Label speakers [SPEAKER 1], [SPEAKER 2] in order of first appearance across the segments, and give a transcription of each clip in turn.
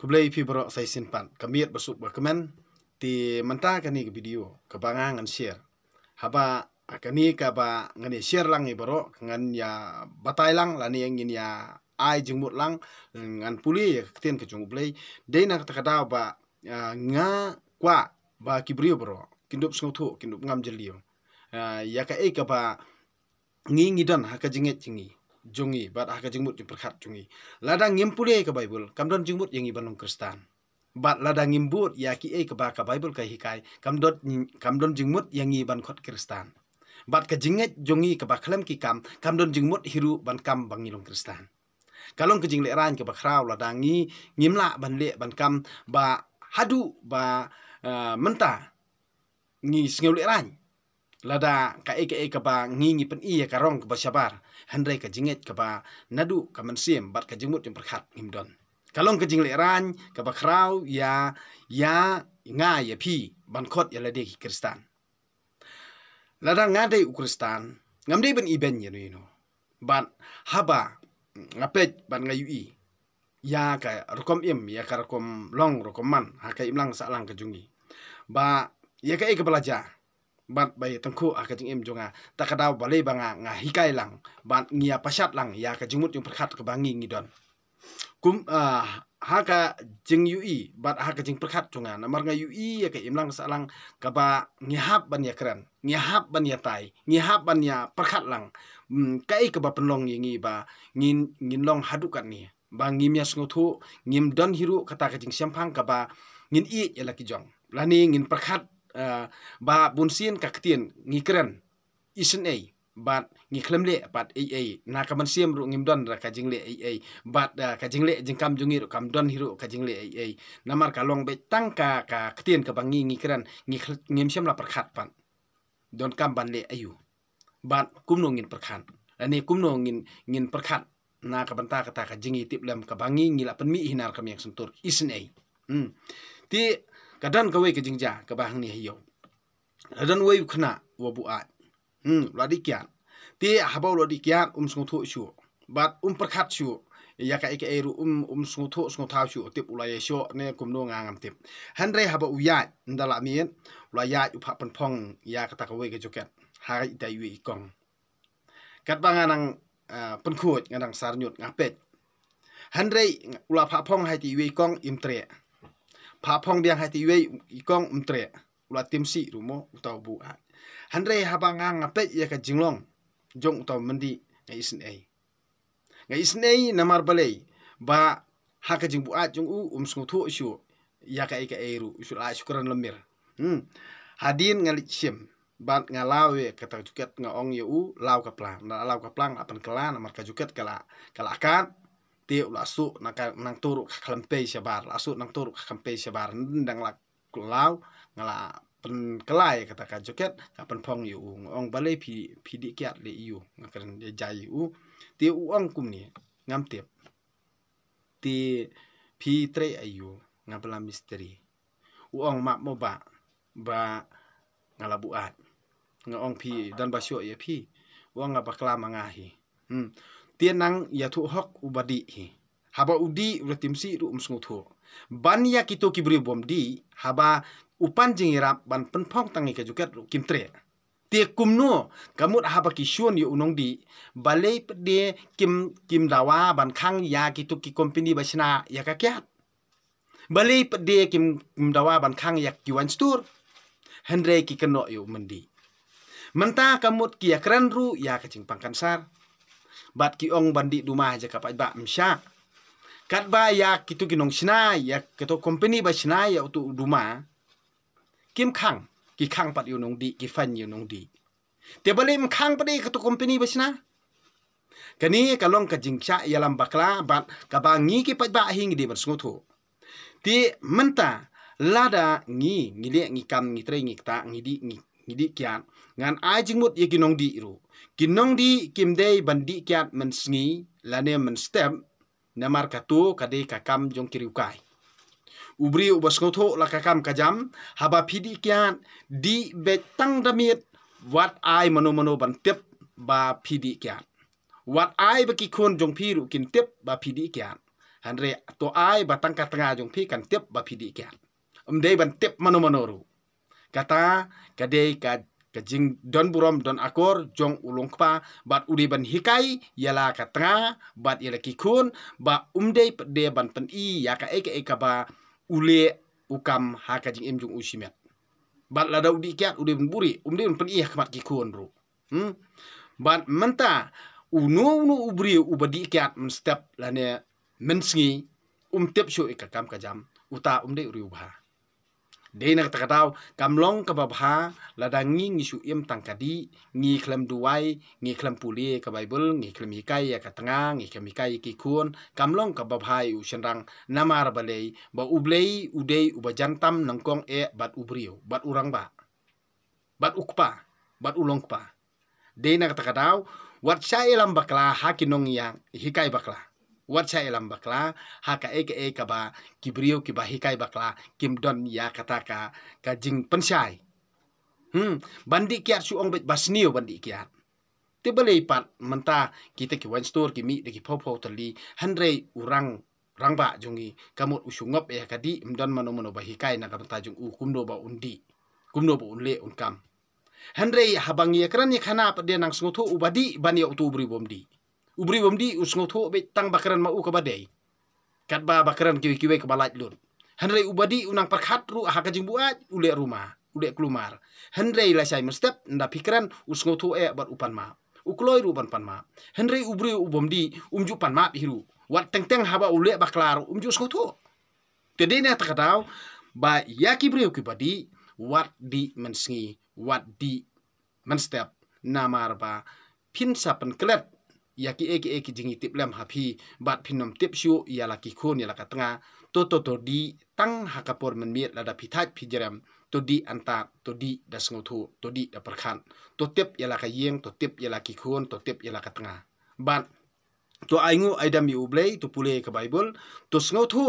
[SPEAKER 1] kublai pi bro sai sin pan kamiet basuk ba kemen ti menta kani ke video ke bangang ngan share haba kani ka ba ngani share lang i bro ngan ya batai lang lani yang ngin ya ai jengmut lang ngan puli ya ketin ke jung kublai dei nak ta kada ba nga kwa ba kibrio bro kindup sungut kindup ngam jeliu ya ka e ka ba ngi ngidan ha ka jinget jingi, jingi jungi bat aka jingmut jing perkhat jungi ladang ngimpule ke bible kamdon jingmut yang ibanong kristan bat ladang ngimbut yaki e ke baka bible ka hikai kamdon kamdon jingmut yang iban khot kristan bat ke jinget jungi ke baklem ki kam kamdon jingmut hiru ban kam bangilong kristan kalong ke jing leran ke bakraw ladangi ngimla ban le ban kam ba hadu ba uh, menta ngi sngeul leran Lada ka ek ek ba ngingi pen iya ka rong ba syabar hendrai ka jinget ka ba nadu ka mensiem bat ka jengmut yang perkhat ngimdon kalong ka jingle ran ka ba krau ya ya nga ya pi ban kot ya lade ki kristan lada nga dei u kristan ngam dei ben iben ye ya no ban haba ngapet ban ngayu i ya ka rokom im ya ka rokom long rokom man ha ka imlang salang ka jungi ba ya ka ek belajar บัดใบตั้งคู่อากาจึงเอ็มจงอาตะกะดาวบาลีบางางาฮิกายหลังบัดเงียประชัดหลังยากะจึงมุดยงประคัดกับบางงิงดอนกุมอ่าฮากะจึงยูอีบัดฮากะจึงประคัดจงอานามารงยูอีอากาเอ็มลังสะลังกับบาเงียบบันยาครันเงียบบันยาตายเงียบบันยาประคัดหลังอืมใกล้กับบาเป็นลองยังงี้บางินงินลองฮัดุกันนี่บางงิมยาสงทุงิมดอนฮิรุคตากะจึงเชียงพังกับบางินอีอยลากิจงลานี้งินประคัด Uh, ba bunsin kaktien ngikran isen ei bat ngiklem le pat ei ei na kaman siem ru ngimdon ra kajing le ei ei bat uh, kajing le jingkam jungi ru kam don hiru kajing le ei ei namar kalong be tangka ka ktien ka bangi ngikran ngikl ngim siem la perkhat pan don kam ban le ayu bat kumno ngin perkhat ani kumno ngin ngin perkhat na ka banta ka ta ka jingi tip lam ka bangi ngila pan mi hinar kam yang sentur isen ei hmm ti กระดันก็เวกจริงจ่ากระบังนี่ให้ยงกระดันเวขณะวบุอาจอืมรอดีเกียรติเอาบ่าวรอดีเกียรติอุ้มสงทุชัวบัดอุ้มประคัดชัวอยากให้เอเอรูอุ้มอุ้มสงทุสงท้าชัวติบุลายชัวเนี่ยกลุ่มดวงงามติบฮันไรหาบ่าวยาดนั่นละมีนรอยาดอุปปันพองอยากตะกเวกจุกันหายใจวีกองกัดบางงานังเอ่อปนขวดงานังสารหยุดงาเป็ดฮันไรอุลาพะพองหายใจวีกองอิมเตรพาพองเดียงให้ตีเวยกองอุ้มเตะอุลาติมซีรูโมตาบุอาฮันเรย์ฮับังอ่างอเป็ดยากจิงลองจงตาบันดีไอสินเอไงสินเอนามาร์เบลีบาฮักจิงบุอาจงอูอุ้มสุทุอิชูยากไอกไอรูอิชูลาชุกรันลมิร์ฮึฮัดินงาลิชิมบัดงาลาวเวกตะจุกเกตงาองเยอูลาวกับปลาลาวกับปลาอัปันกลานามาร์กจุกเกตกะละกะละกัน tiêu là su nang nang tu ruk khlam pe shabar la su nang tu ruk khlam pe shabar ndang la kulau ngala pen kelai kata ka joket ka pen phong yu ong balai phi phi di kyat le yu ngakran de jai yu ti u ong kum ni ngam tiep ti phi tre ayu ngam la misteri u ong ma mo ba ba ngala buat ngong phi dan ba syo ye phi wa nga ba kla ma nga hi hmm tenang ya tu hok ubadi hi haba udi ratim si ru umsung tu ban ya kito ki bri bom di haba upan jingira ban pen phong tangi ka juket ru kim tre te kum no kamut haba ki shun yu unong di balei de kim kim dawa ban khang ya kito ki company bachna ya ka kya balei de kim kim dawa ban khang ya ki wan stur hendre ki keno yu mendi menta kamut ki ya keren ru ya kacing pangkansar sar บัดกี่องบันดิดูมาจะกับไปบ้ามชาคัดบ้าอยากกิตุกินองชนายอยากกระทบคอมเพนีบัชนายอยากตุดูมากิมขังกี่ขังปัดอยู่นงดีกี่ฟันอยู่นงดีเตี๋ยวบริมขังปัดกระทบคอมเพนีบัชนากันนี้กะลองกะจิงชะยาลำบักลาบัดกะบางงี้กี่ปัดบ้าหิงดีบัดสงทุที่มันตาลาดางี้งี้เลี้ยงงี้กำงี้เตรงงี้ตางี้ดีงี้งี้ดีกี่องานไอจิงมุดยกินงดีรู้กินงดีกิมเดบันดีแกมันสีและเนี่ยมันสเต็มนมารกตัวกดกะคำจงคิริวกายอุบรีอุบสงทุลกะคำกะจำฮับพิดีแกดีเบตั้งดมิดวัดไอมโนมโนบันเต็บบาพิดีแกวัดไอบกี่คนจงพี่รู้กินเต็บบาพิดีแกฮันเรตัวไอบตั้งกะตงาจงพี่กันเต็บบาพิดีแกอุมเดบันเต็บมโนมโนรู้กะตากะเดกะ ka jing don buram don akor jong ulung pa bat uri ban hikai yala ka tra bat yala ki khun ba umde de ban pan i ya ka ek ek ba ule ukam ha ka jing em jung usimet bat la da udi kyat udi ban buri umde ban pan i ha khmat ki khun ru hmm bat menta uno uno ubri ubadi kyat men step la ne men sngi um tep shu ek kam ka jam uta umde uri ubha Dei nak terkadau, kam long kebabha, ladang ngi ngisu im tangkadi, ngi klem duwai, ngi klem puli ke Bible, ngi klem hikai ya katenga, ngi klem hikai ke kun, kam long kebabha iu senrang namar balai, ba ublei, udei, uba jantam, nengkong e, bat ubrio, bat urang ba, bat ukpa, bat ulong pa. Dei nak terkadau, wat syai e lam bakla hakinong yang hikai baklah warcha elam bakla haka eke eka ba kibrio kiba hikai bakla kimdon ya kataka kajing pensai hmm bandi kiar su ong bet basnio bandi kiar te balei pat menta kita ki one store ki mi de ki popo tali hundre urang rang ba jungi kamut usungop ya kadi mdon mano mano ba hikai na kamta jung u uh, kumdo ba undi kumdo ba unle unkam hendrei habang ye kran ye khana pa de nang sungu thu ubadi bani utubri bomdi ubri bumdi usngo tho be tang bakaran ma u ka badai kat ba bakaran kiwi kiwi ka balat lun hanrei ubadi unang parkhat ru ha ka jingbu aj ule ruma ule klumar hanrei la sai mestep nda pikiran usngo tho e bar upan ma ukloi ru ban pan ma hanrei ubri ubumdi umju pan ma bihru wat teng teng haba ule baklar umju usngo tho te de ne takadau ba yakibri ukibadi wat di mensngi wat di menstep namar ba pinsa penkelet yaki eki eki jingi tip lem hapi bat pinom tip shu yala ki khon yala ka tnga to to to di tang hakapor men mi la da pithaj pijeram to di anta to di dasngo thu to di da prakhan to tip yala ka yeng to tip yala ki khon to tip yala ka tnga bat to aingu aidam yu blei to pule ka bible to sngo thu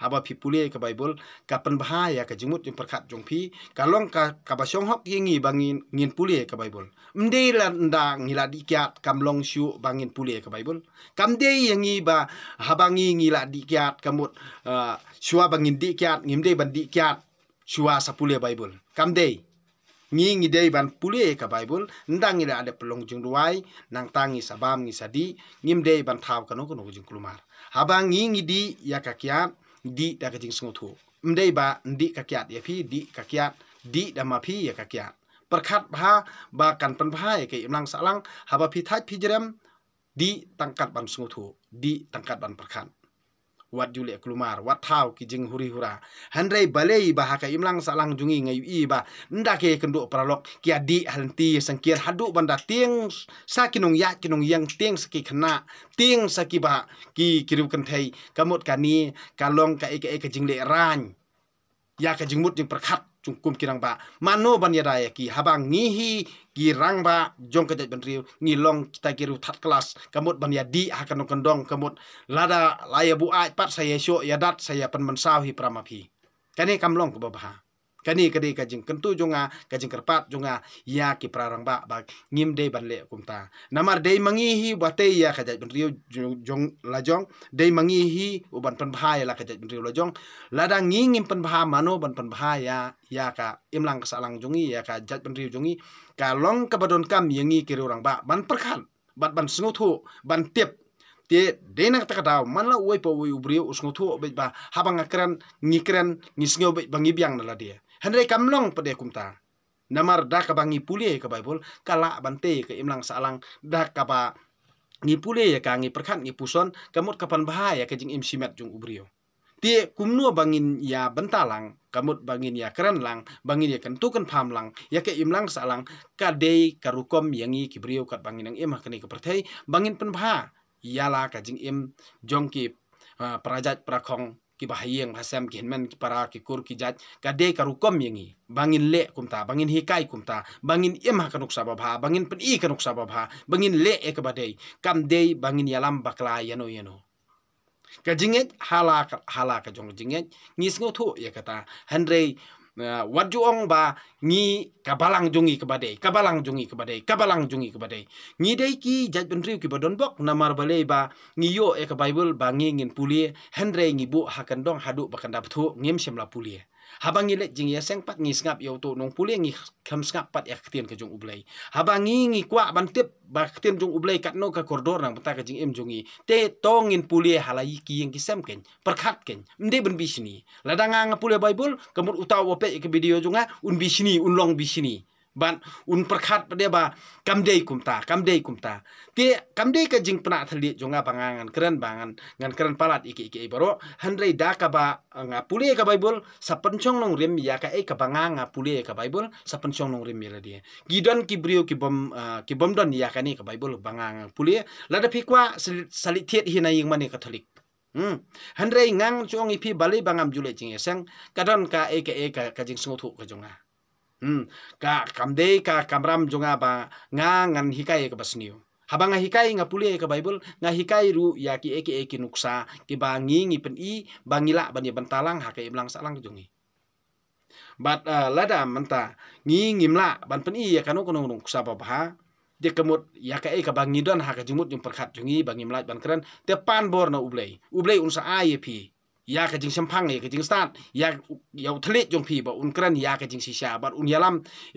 [SPEAKER 1] haba pipulia ke Bible, ka penbahaya ke jemut yang perkat jong pi, kalong ka ka basong hok yingi bangin ngin pulia ke Bible. Mde la nda ngila dikiat kam long syu bangin pulia ke Bible. Kam de yingi ba habangi ngila dikiat kamut uh, syua bangin dikiat ngimde ban dikiat syua sapulia Bible. Kam de ngi ngi dei ban pulie ka bible ndang ida ada pelong jung duai nang tangi sabam ngi sadi ngim dei ban thaw kanu kanu jung kulumar haba ngi ngi di ya ka kiat di da ka jing sungu thu mdei ba ndi ka kyat ya phi di ka kyat di da ma phi ya ka kyat perkhat bha ba kan pan phai ke imlang salang haba phi thai phi jrem di tangkat ban sungu thu di tangkat ban perkhat wat julek kelumar wat tau ki jeng huri hura handrei balei bahaka imlang salang jungi ngayu i ba nda ke kenduk pralok ki adi halenti sangkir hadu banda ting sakinung ya kinung yang ting saki kena ting saki ba ki kirim kentai kamut kani kalong ka ike ike jeng lek ran ya ke jengmut jeng perkat cungkum kirang ba mano ban ya raya ki haba ngihi girang ba jong ke ban riu ngilong kita giru tat kelas kamut ban ya di hakan kondong kamut lada laya bu ai pat saya syo ya dat saya pen mensau hi pramapi kane kamlong ke babaha kani kadi kajing kentu junga kajing kerpat junga ya ki prarang ba ba ngim dei banle kumta namar dei mangihi bate ya kajat benriu jong lajong dei mangihi uban penbahaya la kajat benriu lajong ladang ngingim penbaha mano ban penbahaya ya ka imlang kesalang jungi ya ka jat benriu jungi kalong kebadon kam yangi kiri orang ba ban perkan bat ban sengutu ban tip Tie dena kata kata man la uai pa uai ubriu usngutu ba habang ngikren ngisngeu ba ngibyang nala dia. Hendai kamlong pada kumta. Namar dah kabangi pulih ke Bible. Kalak bantai ke imlang salang. Dah kabak ngi pule ya kangi perkat ngi puson kamut kapan bahaya ya ke jing imsimat jung ubrio ti kumnu bangin ya bentalang kamut bangin ya kerenlang bangin ya kentukan pamlang ya ke imlang salang kadei karukom yangi kibrio kat bangin ang imah ha kene kepertai bangin penbah yala ka jing im jongki uh, ah, prajat prakong ki bahayeng hasem ki hinmen ki para ki kur ki jat ka de ka rukom yengi bangin le kumta bangin hikai kumta bangin em ha kanuk sababha bangin pen i kanuk sababha bangin le ek e badai kam de bangin yalam bakla yano yano ka jinget hala hala ka jong jinget ngisngo tho yakata hanrei wajuong ba ngi kabalang jungi kepada kabalang jungi kepada kabalang jungi kepada ngi dei ki jaj bendri ki badon bok namar bale ba ngi yo e ka bible ba ngi ngin puli hendre ngi bu hakandong hadu bakanda thu ngim semla puli habang ngi let jing yaseng pat ngi sngap yo to nong puli ngi kham sngap pat ek tien ke jong ublai habang ngi ngi kwa ban tip ba tien jong ublai kat no ka koridor nang pata ka jing em jong te tong ngin puli halai ki yeng ki sem ken perkhat ken mde ben bisni ladanga ngi puli bible kemur utaw ope ke video jonga un bisni un long bisni บันอุนประคัดประเดี๋ยวบะกำเดย์คุมตากำเดย์คุมตาเตะกำเดย์ก็จิงปนาทะเลจงอาบางงานเครื่องบางงานเครื่องปลัดอีกอีกอีกบ่รู้ฮันไรด่ากับบะงาปุ่ยกับไบเบิลสับปนช่องลงเรียมยากะเอกับบางงานงาปุ่ยกับไบเบิลสับปนช่องลงเรียมเลยเดียกีดอนกีบริโอกีบอมกีบอมดอนยากันนี่กับไบเบิลบางงานปุ่ยแล้วจะพิกว่าสลิทเทียดเฮนายิงมันเองกับทะเลอืมฮันไรงั้งช่วงอีพีบาลีบางงานจุเลจิงเอเซงกระดอนกับเอกับเอกับกับจิงสงทุกับจงอา Hmm. Ka kamdei ka kamram junga ba nga ngan hikai ka basniu. Haba nga hikai nga puli ka Bible nga hikai ru ya ki eki eki nuksa ki ba ngingi pen i bangila ban ya bantalang hakai imlang salang jungi. Bat uh, lada menta ngingi mla ban pen i ya kanu kanu nuksa ba ba de kemut ya ka eka bangi don hakai jumut jung perkat jungi bangi mla ban keren te pan bor na ublei ublei unsa ayepi. pi ยากจริงชั่มพังเอกจริงสตาร์ยาเยาทะเลจงพีบอุนกรันยากจริงสีชาบัดอุนยาล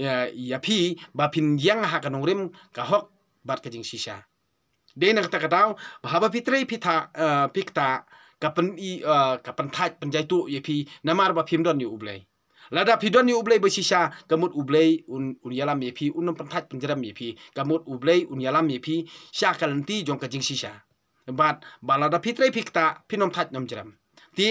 [SPEAKER 1] ำยาพีบาพินยังหากนงริมกะฮกบัดกจริงสีชาเดนักตะกะดาวบาบาพิตรีพิธาพิกตากับเป็นอีกับเป็นทัดเป็นใจตัวยาพีนามารบาพิมดอนอยู่อุเบยระดับพิดอนอยู่อุเบยบชีชากมุดอุเบยอุนอุนยาลำยาพีอุนนเป็นทัดเป็นจรามยาพีกมุดอุเบยอุนยาลำยาพีชาการันตีจงกจริงสีชาบัดบาลระดับพิตรีพิกตาพินอมทัดนอมจรามตี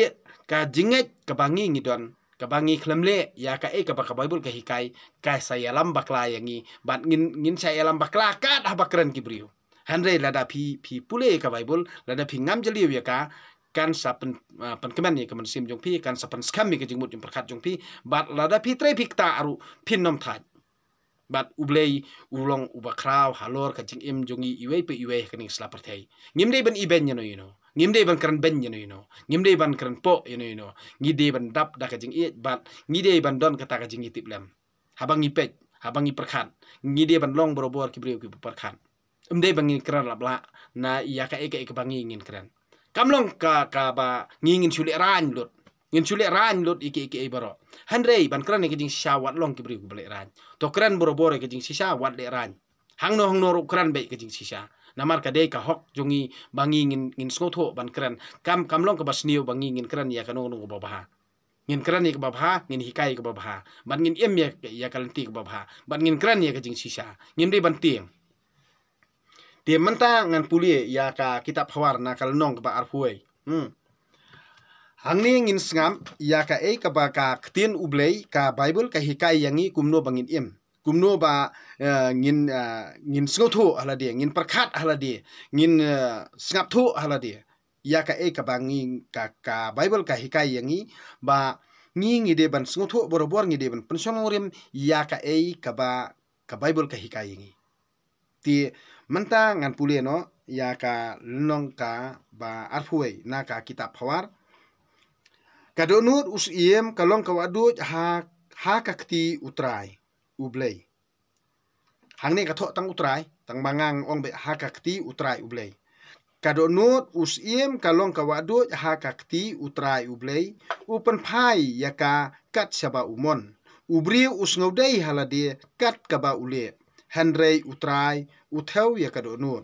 [SPEAKER 1] กะจิงเงกะบังงี้งี้ดอนกะบังงี้คลมเละยากะเอกะบักบไบบุลกะฮิกายกะสายลัมบักลายอย่างงี้บัดงินงินสายลัมบักลากาดหบักรันกิบริวฮันเรลาดาพีพีปุเลกะบไบบุลลาดาพิงามจะเลียวยากะกันสับเป็นเป็นแมนี่ก็มันซิมจงพี่กันสับเป็นสแคมมี่ก็จึงมุดจึงประคัดจงพี่บัดลาดาพีเตรพิกตาอรุพินนอมทายบัดอุเบยอุลองอุบะคราวฮาลอร์ก็จึงเอ็มจงอีอีเวไปอีเวกันอีสลาประเทศงิมได้เป็นอีเบนยันอยู่เนาะ ngim dei ban karan ben yenu yino ngim dei ban karan po yenu yino ngi dei ban dap da ka jing iet ban ngi dei ban don kata ka jing itip lem habang ngi pet habang ngi perkhan ngi dei ban long borobor ki breu ki perkhan um dei ban ngi karan lab la na iya ka eka eka bangi ngin karan kam long ka ka ba ngi ngin shule ran lut ngin shule ran lut iki iki e baro han rei ban e karan ngi jing shawat long ki breu ki ran to karan borobor e ki jing si shawat le ran hang no hang no ru karan be e ki jing si shawat namar ka dei ka hok jungi bangi ngin ngin sngo tho ban kran kam kam long ka basniu bangi ngin kran ya kanong nu ba ba ha. ngin kran ik ya ba ba ha, ngin hikai ka ba ba ha. ban ngin em ya ya kan ti ka ba ba ban ngin kran ya ka jing sisa ngin dei ban tiang dia menta ngan puli e ya ka kitab hawar na kal nong ka arhuai e. hmm Ang ni ngin sngam ya ka ei ka ba ka ktin ublei ka bible ka hikai yangi kumno bangin im. กุมโนบาเงินเงินสกุทุฮัลดีเงินประคัดฮัลดีเงินสงับทุฮัลดียากะเอกบางงีกะกะไบเบิลกะฮิกายยังงี้บางี้งี้เดบันสกุทุบรบวรงี้เดบันปัญชมอริมยากะเอกบากะไบเบิลกะฮิกายยังงี้ที่มันตางานปุเรเนาะยากะนองกะบาอาร์ฟุยนากะกิตาพาวาร์กะโดนูดอุสเอมกะลองกะวัดดูจฮาฮาคักตีอุตรายอุเบยหังนี้กระทตั้งอุตรายตั้งบางังองเบหากักตีอุตรายอุเบยกาโดนูดอุสเอมกาลองกวาดูหากักตีอุตรายอุเบยอุปนภายยากากัดฉบาอุมนอุบริวอุสงเดยฮาลาเดียกัดกบาอุเล่แฮนเรอุตรายอุเทวยากาโดนูด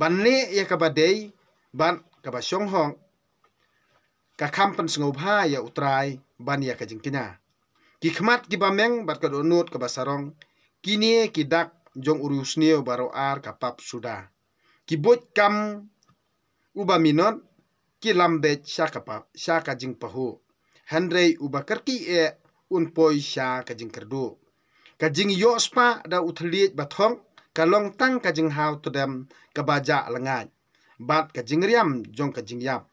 [SPEAKER 1] บันเนยากาบาเดยบันกบาชงหองกะคำเป็นสงบ้ายาอุตรายบันยากาจิงกินา kikmat kibameng bat ka donut ka basarong kini kidak jong urusnio baro ar kapap suda kibot kam ubaminot kilambe sya kapap sya kajing pahu hendrei ubakerki e unpoi sya kajing kerdu kajing yospa da utliet batong kalong tang kajing hau tudem kabaja lengat bat kajing riam jong kajing yap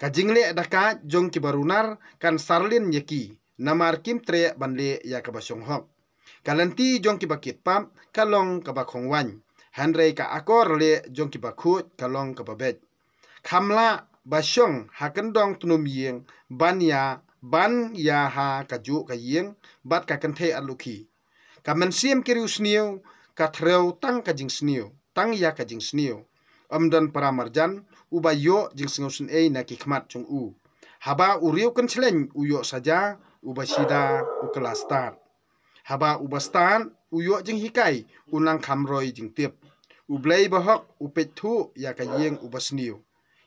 [SPEAKER 1] kajing le dakat jong kibarunar kan sarlin yeki namar kim tre banle ya ka ba shong hok kalanti jong ki bakit pam kalong ka ba khong wan han rei ka akor le jong ki ba khu kalong ka ba bet khamla ba shong hakan dong tunum yeng ban ya ban ya ha ka ju ka yeng bat ka kan the an lu ki ka man siem ki ru sniu ka threu tang ka jing sniu tang ya ka jing sniu amdan paramarjan ubayo jing singosun ei na ki khmat chung u haba uriu kan chleng uyo saja ubashida ukalastan haba ubastan uyo jing hikai unang khamroi jing tip ublei bahok upethu yakayeng ubasniu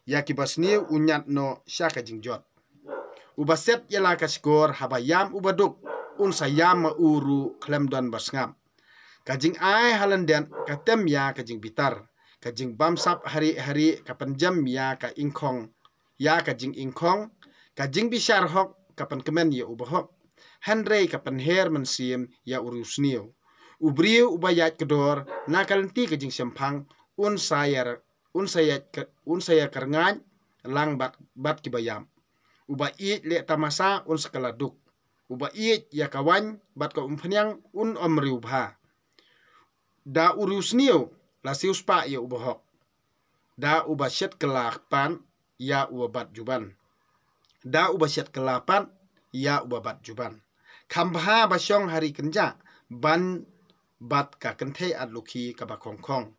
[SPEAKER 1] yaki basniu unyat no shaka jing jot ubaset yala ka skor haba yam ubaduk un sayam ma uru klemdon basngam kajing ai halandian katem ya kajing bitar kajing bamsap hari hari kapanjam ya ka ingkong ya kajing ingkong kajing bisar hok kapan kemen ya ubahok. Henry kapan her mensiem ya urus niu. Ubriu ubayat kedor nakal nanti kejing sempang un saya un saya un saya kerengan lang bat bat kibayam. Uba iit le tamasa un sekaladuk. Uba iit ya kawan bat ka umpenyang un omriu bha. Da urus niu lasius pak ya ubahok. Da ubah syet kelakpan ya ubat juban. juban da uba syat kelapan ya uba bat juban kamha ba syong hari kenja ban bat ka kenthe at luki ka ba kong kong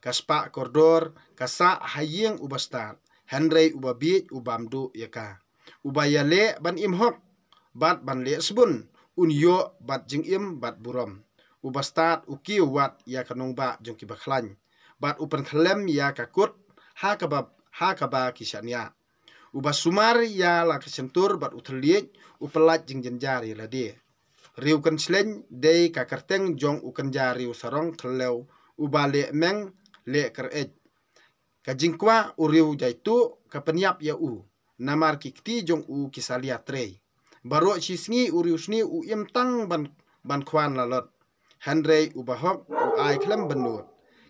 [SPEAKER 1] kaspa kordor kasa hayeng uba star hanrei uba bi ubamdu yaka uba yale ban imhok bat ban le sbun unyo bat jing im bat burom uba start uki wat ya kanung ba jong ki ba khlan bat upan khlem ya kakut ha kabab ha kaba kisanya Uba sumar ya la kesentur bat utelit upelat jeng jenjari la dia. Riu kenseleng dey kakerteng jong ukenjari usarong kelew uba le meng le kered. Kajingkwa uriu jaitu kepenyap ya u. Namar kikti jong u kisalia trey. Baru cisngi uriu sni u imtang ban ban kwan lalot. Henry ubahok u ai klem benut.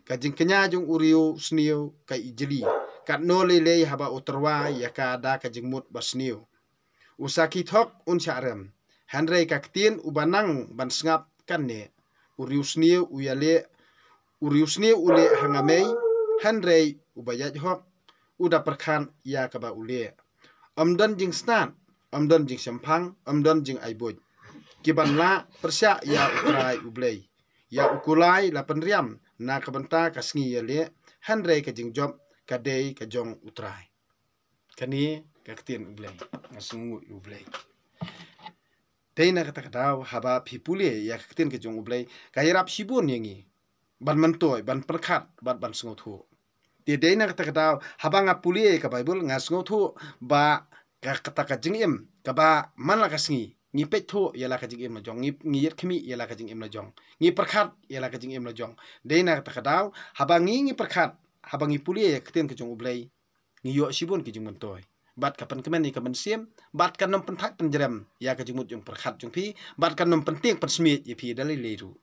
[SPEAKER 1] Kajingkenya jong uriu sniu kai ijeli. Kajingkwa kat no le le haba utarwa yaka ada ka jingmut basniu usaki thok un charam hanrei ka ktin ubanang ban sngap kan ne uriusni uyale uriusni ule hangamei hanrei ubayaj hok uda perkhan yakaba ule amdan jing stan amdan jing champang amdan jing aibuj kiban la persya ya utrai ublei ya ukulai la penriam na kebenta kasngi yale hanrei ka jing job kadei kajong utrai kani kaktin ublei ngasungu ublei tei na kata kata haba pipule ya kaktin kajong ublei kaya rap shibun yangi ban mentoi ban perkat ban ban sungut hu tei tei na kata kata haba ngapuli ya ka bible ngasungut hu ba ka kata kajing im ka ba man la kasngi ngi pet tho ya la kajing im na jong ngi ngi yet khmi ya la kajing im na jong ngi perkat ya la kajing im na jong tei na kata kata haba ngi ngi perkat habang ipuli ya ketim kejung ublay ngiyo sibun kejung mentoy bat kapan kemen ni kapan siem bat kan nom pentak penjerem ya kejung mut jung perkhat jung pi bat kan nom penting pensmit ya pi dali leru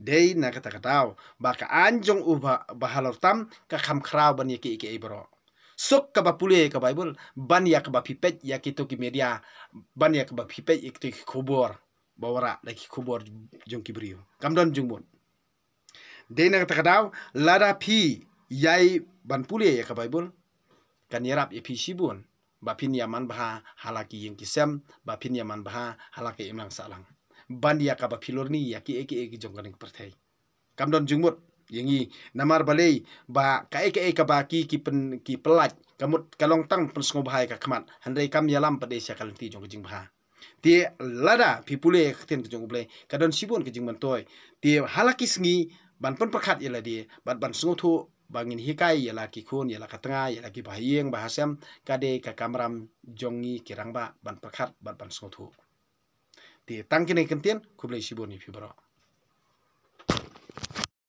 [SPEAKER 1] dei na kata katao baka anjung uba bahalor tam ka kham krau ban yaki ike ibro sok ka ba pulie ka bible ban yak ba pipet yak itu ki media ban yak ba pipet ik ki kubur bawara da ki kubur jung ki brio kam don jung bon dei na kata katao lada pi yai ban puli ya ka bible kan yarap ye phi bun ba pin yaman ba halaki yin ki sem ba pin yaman ba halaki imlang salang ban ya ka ba philor ni ya ki ek ek jong kaning prathai kam don jungmut yingi namar bale ba ka ek ek ka ba ki ki pen ki pelat kamut kalong tang pen sngo ba ka kamat handai kam yalam pa desa kalang ti jong jing ba ti lada phi puli ek ten jong ble ka don sibun ki jing man toy ti halaki sngi ban pen prakhat yela di bat ban sngo thu bangin hikai yala kikun yala katanga yala ki bahiyeng bahasem kade ka kamram jongi kirangba ban pakhat ban pan sothu ti tangkine kentien kublai shiboni fibro